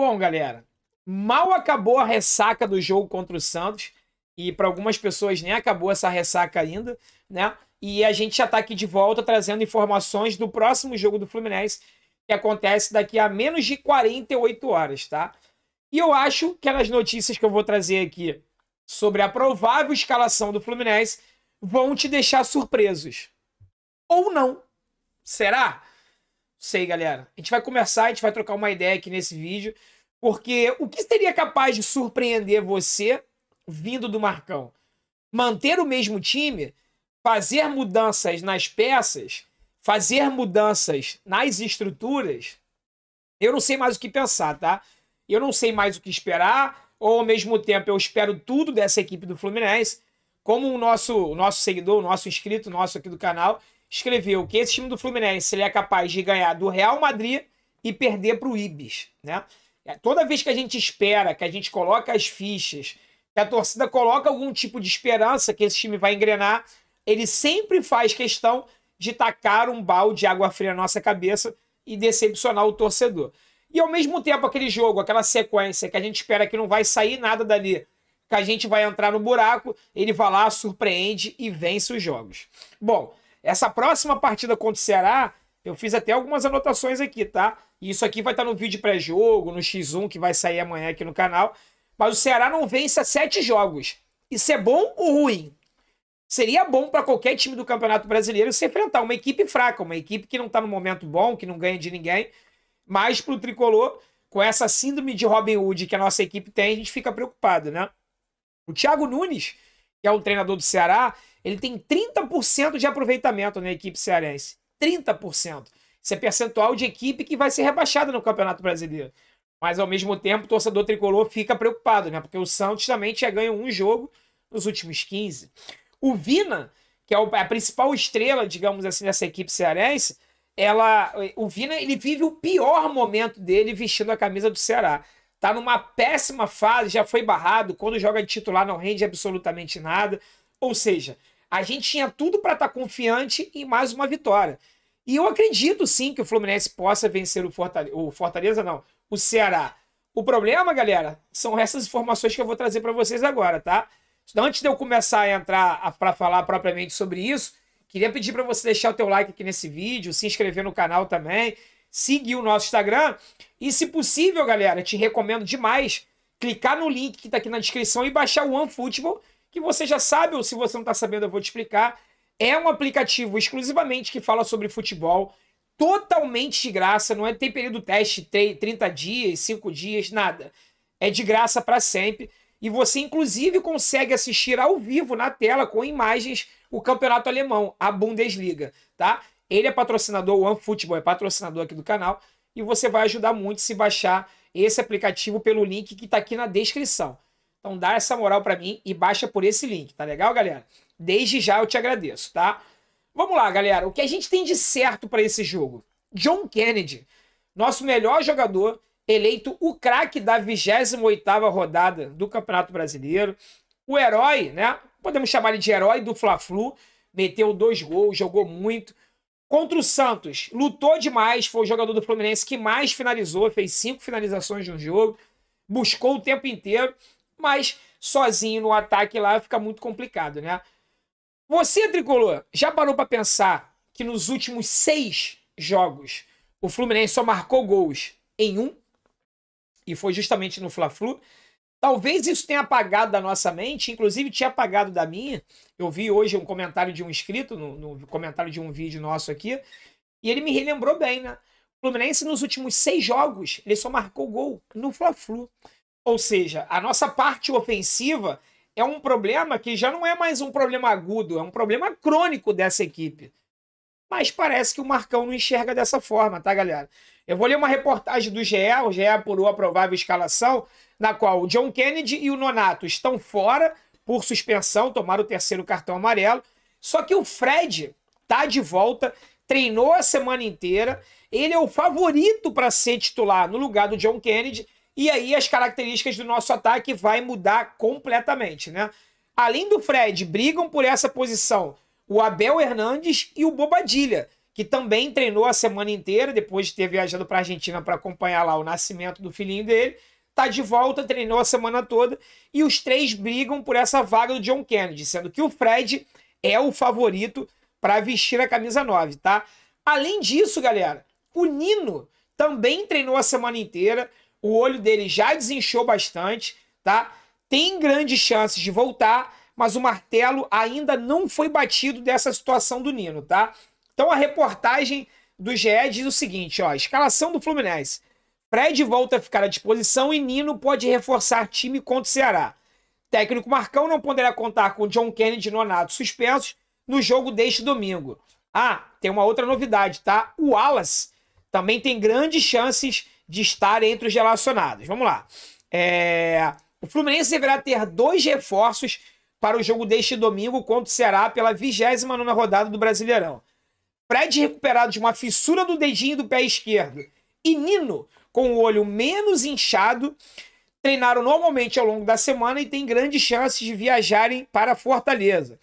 Bom, galera, mal acabou a ressaca do jogo contra o Santos e para algumas pessoas nem acabou essa ressaca ainda, né? E a gente já está aqui de volta trazendo informações do próximo jogo do Fluminense, que acontece daqui a menos de 48 horas, tá? E eu acho que as notícias que eu vou trazer aqui sobre a provável escalação do Fluminense vão te deixar surpresos. Ou não. Será? sei, galera. A gente vai começar a gente vai trocar uma ideia aqui nesse vídeo, porque o que seria capaz de surpreender você vindo do Marcão? Manter o mesmo time, fazer mudanças nas peças, fazer mudanças nas estruturas. Eu não sei mais o que pensar, tá? Eu não sei mais o que esperar, ou ao mesmo tempo eu espero tudo dessa equipe do Fluminense, como o nosso, o nosso seguidor, o nosso inscrito, nosso aqui do canal, escreveu que esse time do Fluminense ele é capaz de ganhar do Real Madrid e perder para o Ibis. Né? É, toda vez que a gente espera, que a gente coloca as fichas, que a torcida coloca algum tipo de esperança que esse time vai engrenar, ele sempre faz questão de tacar um balde de água fria na nossa cabeça e decepcionar o torcedor. E ao mesmo tempo, aquele jogo, aquela sequência que a gente espera que não vai sair nada dali, que a gente vai entrar no buraco, ele vai lá, surpreende e vence os jogos. Bom, essa próxima partida contra o Ceará, eu fiz até algumas anotações aqui, tá? E isso aqui vai estar no vídeo pré-jogo, no X1 que vai sair amanhã aqui no canal. Mas o Ceará não vence a sete jogos. Isso é bom ou ruim? Seria bom para qualquer time do Campeonato Brasileiro se enfrentar uma equipe fraca, uma equipe que não está no momento bom, que não ganha de ninguém. Mas para o tricolor, com essa síndrome de Robin Hood que a nossa equipe tem, a gente fica preocupado, né? O Thiago Nunes, que é o um treinador do Ceará, ele tem 30% de aproveitamento na equipe cearense. 30%. Isso é percentual de equipe que vai ser rebaixada no Campeonato Brasileiro. Mas, ao mesmo tempo, o torcedor tricolor fica preocupado, né? Porque o Santos também tinha ganho um jogo nos últimos 15. O Vina, que é a principal estrela, digamos assim, dessa equipe cearense, ela, o Vina ele vive o pior momento dele vestindo a camisa do Ceará. Tá numa péssima fase, já foi barrado, quando joga de titular não rende absolutamente nada. Ou seja, a gente tinha tudo para estar tá confiante em mais uma vitória. E eu acredito sim que o Fluminense possa vencer o Fortaleza, o Fortaleza não, o Ceará. O problema, galera, são essas informações que eu vou trazer para vocês agora, tá? Então, antes de eu começar a entrar para falar propriamente sobre isso, queria pedir para você deixar o teu like aqui nesse vídeo, se inscrever no canal também, seguir o nosso Instagram e, se possível, galera, te recomendo demais clicar no link que está aqui na descrição e baixar o OneFootball que você já sabe, ou se você não está sabendo, eu vou te explicar. É um aplicativo exclusivamente que fala sobre futebol, totalmente de graça, não é, tem período teste, 30 dias, 5 dias, nada. É de graça para sempre. E você, inclusive, consegue assistir ao vivo na tela, com imagens, o campeonato alemão, a Bundesliga, tá? Ele é patrocinador, o OneFootball é patrocinador aqui do canal. E você vai ajudar muito se baixar esse aplicativo pelo link que está aqui na descrição. Então dá essa moral para mim e baixa por esse link, tá legal, galera? Desde já eu te agradeço, tá? Vamos lá, galera. O que a gente tem de certo para esse jogo? John Kennedy, nosso melhor jogador, eleito o craque da 28ª rodada do Campeonato Brasileiro. O herói, né? Podemos chamar ele de herói do Fla-Flu. Meteu dois gols, jogou muito. Contra o Santos, lutou demais, foi o jogador do Fluminense que mais finalizou, fez cinco finalizações de um jogo, buscou o tempo inteiro mas sozinho no ataque lá fica muito complicado, né? Você, Tricolor, já parou para pensar que nos últimos seis jogos o Fluminense só marcou gols em um? E foi justamente no Fla-Flu. Talvez isso tenha apagado da nossa mente, inclusive tinha apagado da minha. Eu vi hoje um comentário de um inscrito, no, no comentário de um vídeo nosso aqui, e ele me relembrou bem, né? O Fluminense nos últimos seis jogos, ele só marcou gol no Fla-Flu. fla flu ou seja, a nossa parte ofensiva é um problema que já não é mais um problema agudo, é um problema crônico dessa equipe. Mas parece que o Marcão não enxerga dessa forma, tá, galera? Eu vou ler uma reportagem do GE, o GE apurou a provável escalação, na qual o John Kennedy e o Nonato estão fora por suspensão, tomaram o terceiro cartão amarelo. Só que o Fred tá de volta, treinou a semana inteira, ele é o favorito para ser titular no lugar do John Kennedy e aí as características do nosso ataque vai mudar completamente, né? Além do Fred, brigam por essa posição o Abel Hernandes e o Bobadilha, que também treinou a semana inteira depois de ter viajado para a Argentina para acompanhar lá o nascimento do filhinho dele. Tá de volta, treinou a semana toda e os três brigam por essa vaga do John Kennedy, sendo que o Fred é o favorito para vestir a camisa 9, tá? Além disso, galera, o Nino também treinou a semana inteira, o olho dele já desinchou bastante, tá? Tem grandes chances de voltar, mas o martelo ainda não foi batido dessa situação do Nino, tá? Então a reportagem do GE diz o seguinte, ó, escalação do Fluminense. Fred volta a ficar à disposição e Nino pode reforçar time contra o Ceará. Técnico Marcão não poderá contar com John Kennedy e Nonato suspensos no jogo deste domingo. Ah, tem uma outra novidade, tá? O Wallace também tem grandes chances de estar entre os relacionados. Vamos lá. É... O Fluminense deverá ter dois reforços para o jogo deste domingo contra o Ceará pela 29 rodada do Brasileirão. Fred recuperado de uma fissura do dedinho do pé esquerdo e Nino com o olho menos inchado treinaram normalmente ao longo da semana e têm grandes chances de viajarem para Fortaleza.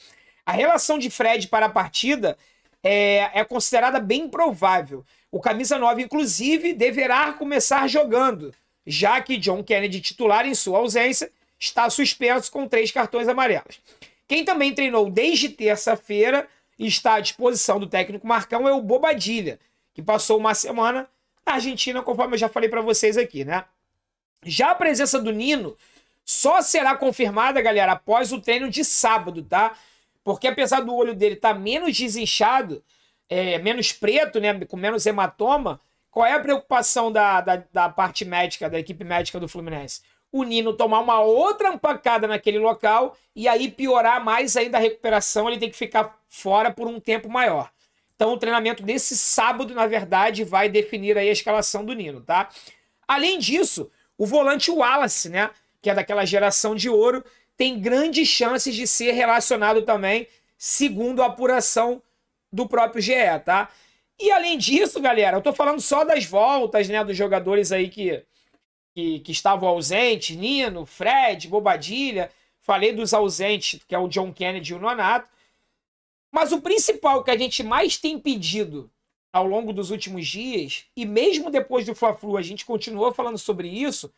A relação de Fred para a partida é, é considerada bem provável. O camisa 9, inclusive, deverá começar jogando, já que John Kennedy, titular em sua ausência, está suspenso com três cartões amarelos. Quem também treinou desde terça-feira e está à disposição do técnico Marcão é o Bobadilha, que passou uma semana na Argentina, conforme eu já falei para vocês aqui, né? Já a presença do Nino só será confirmada, galera, após o treino de sábado, tá? Porque apesar do olho dele estar tá menos desinchado, é, menos preto, né, com menos hematoma, qual é a preocupação da, da, da, parte médica, da equipe médica do Fluminense? O Nino tomar uma outra empacada naquele local e aí piorar mais ainda a recuperação, ele tem que ficar fora por um tempo maior. Então o treinamento desse sábado, na verdade, vai definir aí a escalação do Nino, tá? Além disso, o volante Wallace, né, que é daquela geração de ouro, tem grandes chances de ser relacionado também, segundo a apuração do próprio GE, tá? E além disso, galera, eu tô falando só das voltas, né, dos jogadores aí que, que, que estavam ausentes, Nino, Fred, Bobadilha, falei dos ausentes, que é o John Kennedy e o Nonato, mas o principal que a gente mais tem pedido ao longo dos últimos dias, e mesmo depois do Fla-Flu a gente continuou falando sobre isso,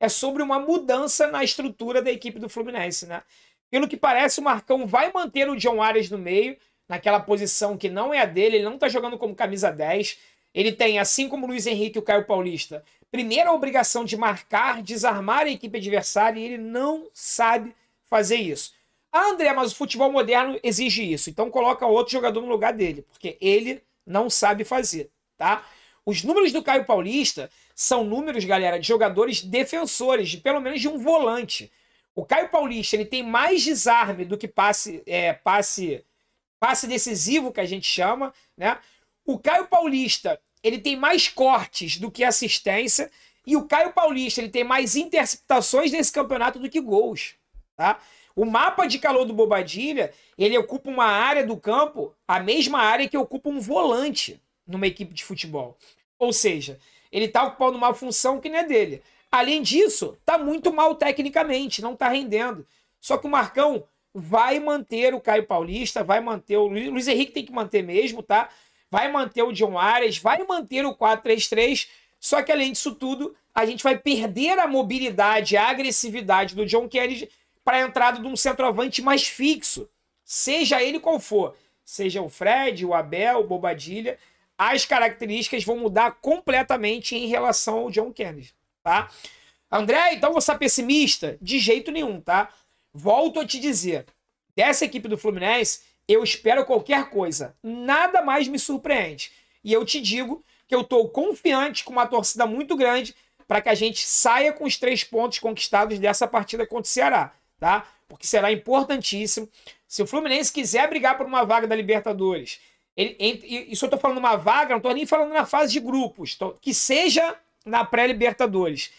é sobre uma mudança na estrutura da equipe do Fluminense, né? Pelo que parece, o Marcão vai manter o John Arias no meio, naquela posição que não é a dele, ele não tá jogando como camisa 10. Ele tem, assim como o Luiz Henrique e o Caio Paulista, primeira obrigação de marcar, desarmar a equipe adversária e ele não sabe fazer isso. Ah, André, mas o futebol moderno exige isso, então coloca outro jogador no lugar dele, porque ele não sabe fazer, tá? Os números do Caio Paulista são números, galera, de jogadores defensores, de pelo menos de um volante. O Caio Paulista ele tem mais desarme do que passe, é, passe, passe decisivo que a gente chama, né? O Caio Paulista ele tem mais cortes do que assistência e o Caio Paulista ele tem mais interceptações nesse campeonato do que gols, tá? O mapa de calor do Bobadilha ele ocupa uma área do campo, a mesma área que ocupa um volante numa equipe de futebol. Ou seja, ele está ocupando uma função que não é dele. Além disso, está muito mal tecnicamente, não está rendendo. Só que o Marcão vai manter o Caio Paulista, vai manter o Luiz, Luiz Henrique tem que manter mesmo, tá? Vai manter o John Arias, vai manter o 4-3-3. Só que além disso tudo, a gente vai perder a mobilidade, a agressividade do John Kennedy para a entrada de um centroavante mais fixo, seja ele qual for, seja o Fred, o Abel, o Bobadilha as características vão mudar completamente em relação ao John Kennedy, tá? André, então você é pessimista? De jeito nenhum, tá? Volto a te dizer, dessa equipe do Fluminense, eu espero qualquer coisa. Nada mais me surpreende. E eu te digo que eu estou confiante com uma torcida muito grande para que a gente saia com os três pontos conquistados dessa partida contra o Ceará, tá? Porque será importantíssimo. Se o Fluminense quiser brigar por uma vaga da Libertadores ele, isso eu estou falando uma vaga, não estou nem falando na fase de grupos, tô, que seja na pré-Libertadores.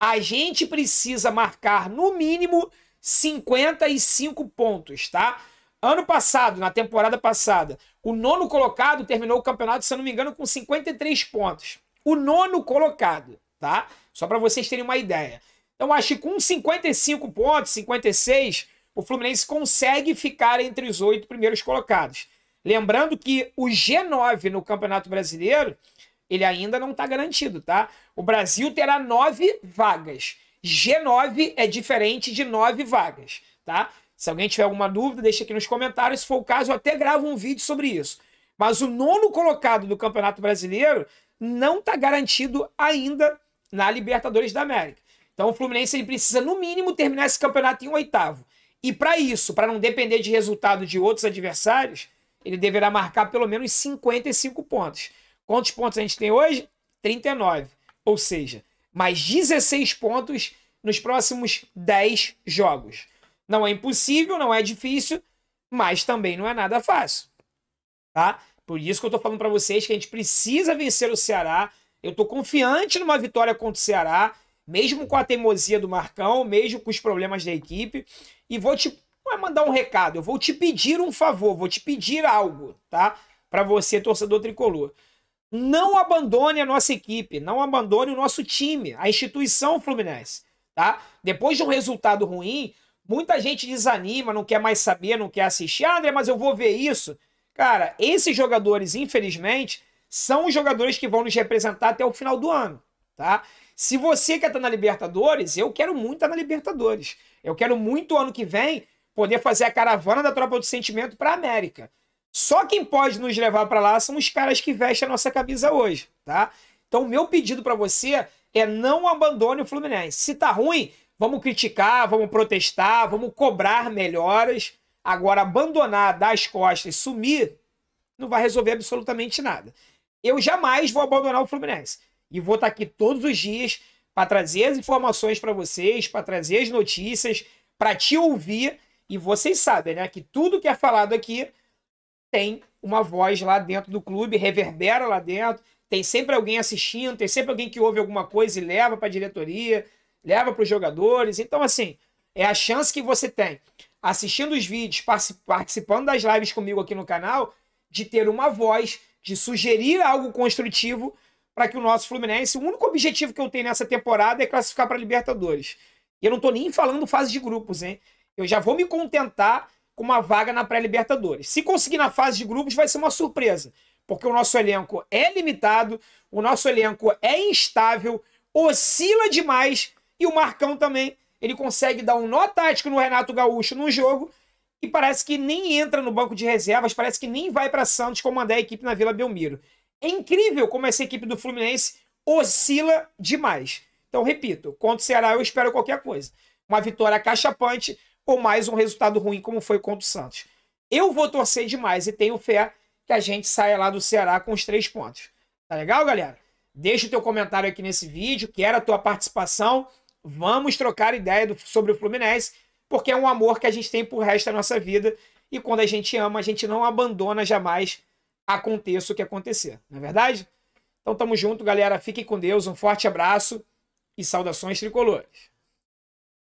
A gente precisa marcar no mínimo 55 pontos, tá? Ano passado, na temporada passada, o nono colocado terminou o campeonato, se eu não me engano, com 53 pontos. O nono colocado, tá? Só para vocês terem uma ideia. Então, acho que com 55 pontos, 56, o Fluminense consegue ficar entre os oito primeiros colocados. Lembrando que o G9 no Campeonato Brasileiro, ele ainda não está garantido, tá? O Brasil terá nove vagas. G9 é diferente de nove vagas, tá? Se alguém tiver alguma dúvida, deixa aqui nos comentários. Se for o caso, eu até gravo um vídeo sobre isso. Mas o nono colocado do Campeonato Brasileiro não está garantido ainda na Libertadores da América. Então o Fluminense ele precisa, no mínimo, terminar esse campeonato em oitavo. E para isso, para não depender de resultado de outros adversários, ele deverá marcar pelo menos 55 pontos. Quantos pontos a gente tem hoje? 39. Ou seja, mais 16 pontos nos próximos 10 jogos. Não é impossível, não é difícil, mas também não é nada fácil. Tá? Por isso que eu tô falando para vocês que a gente precisa vencer o Ceará. Eu tô confiante numa vitória contra o Ceará, mesmo com a teimosia do Marcão, mesmo com os problemas da equipe, e vou te vai mandar um recado, eu vou te pedir um favor, vou te pedir algo, tá? Para você, torcedor tricolor. Não abandone a nossa equipe, não abandone o nosso time, a instituição Fluminense, tá? Depois de um resultado ruim, muita gente desanima, não quer mais saber, não quer assistir. Ah, André, mas eu vou ver isso. Cara, esses jogadores, infelizmente, são os jogadores que vão nos representar até o final do ano, tá? Se você quer estar tá na Libertadores, eu quero muito estar tá na Libertadores. Eu quero muito o ano que vem poder fazer a caravana da tropa do sentimento para a América. Só quem pode nos levar para lá são os caras que vestem a nossa camisa hoje, tá? Então, meu pedido para você é não abandone o Fluminense. Se tá ruim, vamos criticar, vamos protestar, vamos cobrar melhoras. Agora, abandonar, dar as costas, sumir, não vai resolver absolutamente nada. Eu jamais vou abandonar o Fluminense. E vou estar tá aqui todos os dias para trazer as informações para vocês, para trazer as notícias, para te ouvir e vocês sabem, né, que tudo que é falado aqui tem uma voz lá dentro do clube, reverbera lá dentro, tem sempre alguém assistindo, tem sempre alguém que ouve alguma coisa e leva para a diretoria, leva para os jogadores. Então, assim, é a chance que você tem, assistindo os vídeos, participando das lives comigo aqui no canal, de ter uma voz, de sugerir algo construtivo para que o nosso Fluminense, o único objetivo que eu tenho nessa temporada é classificar para Libertadores. E eu não estou nem falando fase de grupos, hein? Eu já vou me contentar com uma vaga na pré-Libertadores. Se conseguir na fase de grupos, vai ser uma surpresa, porque o nosso elenco é limitado, o nosso elenco é instável, oscila demais e o Marcão também. Ele consegue dar um nó tático no Renato Gaúcho num jogo e parece que nem entra no banco de reservas, parece que nem vai para Santos comandar a equipe na Vila Belmiro. É incrível como essa equipe do Fluminense oscila demais. Então, repito, contra o Ceará eu espero qualquer coisa. Uma vitória cachapante, ou mais um resultado ruim como foi contra o Santos. Eu vou torcer demais e tenho fé que a gente saia lá do Ceará com os três pontos. Tá legal, galera? Deixa o teu comentário aqui nesse vídeo, quero a tua participação. Vamos trocar ideia do, sobre o Fluminense, porque é um amor que a gente tem pro resto da nossa vida. E quando a gente ama, a gente não abandona jamais, aconteça o que acontecer. Não é verdade? Então tamo junto, galera. Fiquem com Deus, um forte abraço e saudações tricolores.